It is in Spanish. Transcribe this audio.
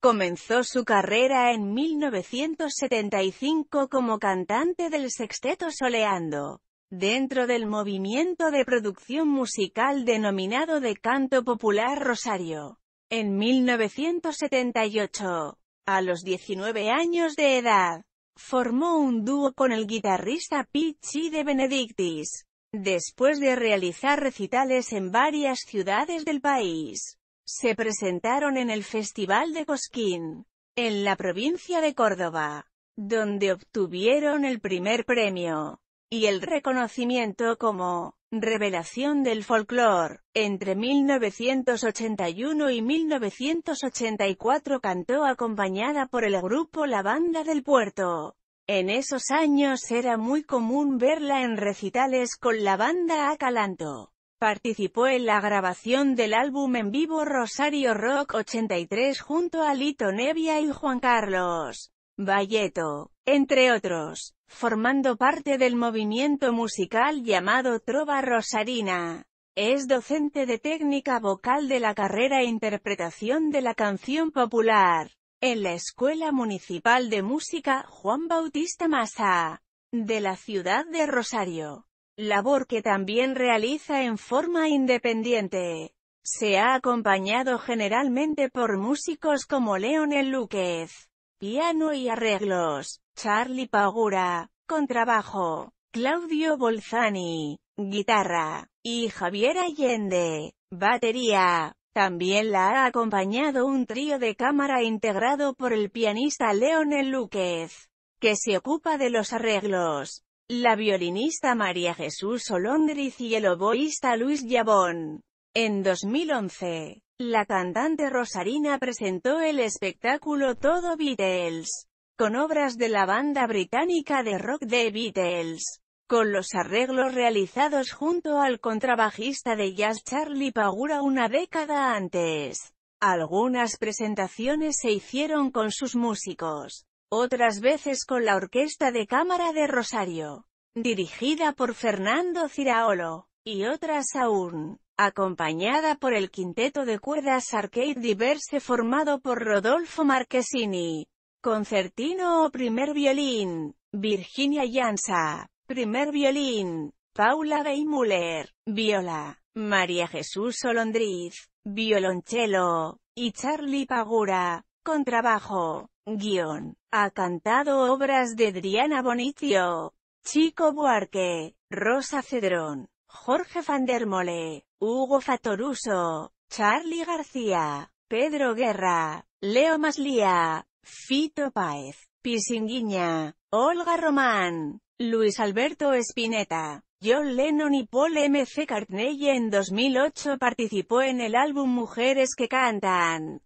Comenzó su carrera en 1975 como cantante del sexteto Soleando, dentro del movimiento de producción musical denominado de canto popular Rosario. En 1978, a los 19 años de edad, formó un dúo con el guitarrista Pichi de Benedictis, después de realizar recitales en varias ciudades del país. Se presentaron en el Festival de Cosquín, en la provincia de Córdoba, donde obtuvieron el primer premio y el reconocimiento como Revelación del folclore. Entre 1981 y 1984 cantó acompañada por el grupo La Banda del Puerto. En esos años era muy común verla en recitales con la banda Acalanto. Participó en la grabación del álbum en vivo Rosario Rock 83 junto a Lito Nevia y Juan Carlos Valleto, entre otros, formando parte del movimiento musical llamado Trova Rosarina. Es docente de técnica vocal de la carrera e interpretación de la canción popular, en la Escuela Municipal de Música Juan Bautista Massa, de la ciudad de Rosario labor que también realiza en forma independiente. Se ha acompañado generalmente por músicos como Leonel Lúquez, piano y arreglos, Charlie Pagura, contrabajo, Claudio Bolzani, guitarra, y Javier Allende, batería. También la ha acompañado un trío de cámara integrado por el pianista Leonel Lúquez, que se ocupa de los arreglos, la violinista María Jesús Solondriz y el oboísta Luis Yabón. En 2011, la cantante Rosarina presentó el espectáculo Todo Beatles, con obras de la banda británica de rock The Beatles, con los arreglos realizados junto al contrabajista de jazz Charlie Pagura una década antes. Algunas presentaciones se hicieron con sus músicos, otras veces con la Orquesta de Cámara de Rosario, dirigida por Fernando Ciraolo, y otras aún, acompañada por el Quinteto de Cuerdas Arcade Diverse formado por Rodolfo Marchesini, concertino o primer violín, Virginia Yanza, primer violín, Paula Weimuller, viola, María Jesús Solondriz, violonchelo, y Charlie Pagura, contrabajo. Guión. Ha cantado obras de Adriana Bonicio, Chico Buarque, Rosa Cedrón, Jorge Fandermole, Hugo Fatoruso, Charlie García, Pedro Guerra, Leo Maslía, Fito Páez, Pisinguiña, Olga Román, Luis Alberto Espineta, John Lennon y Paul C. Cartney en 2008 participó en el álbum Mujeres que Cantan.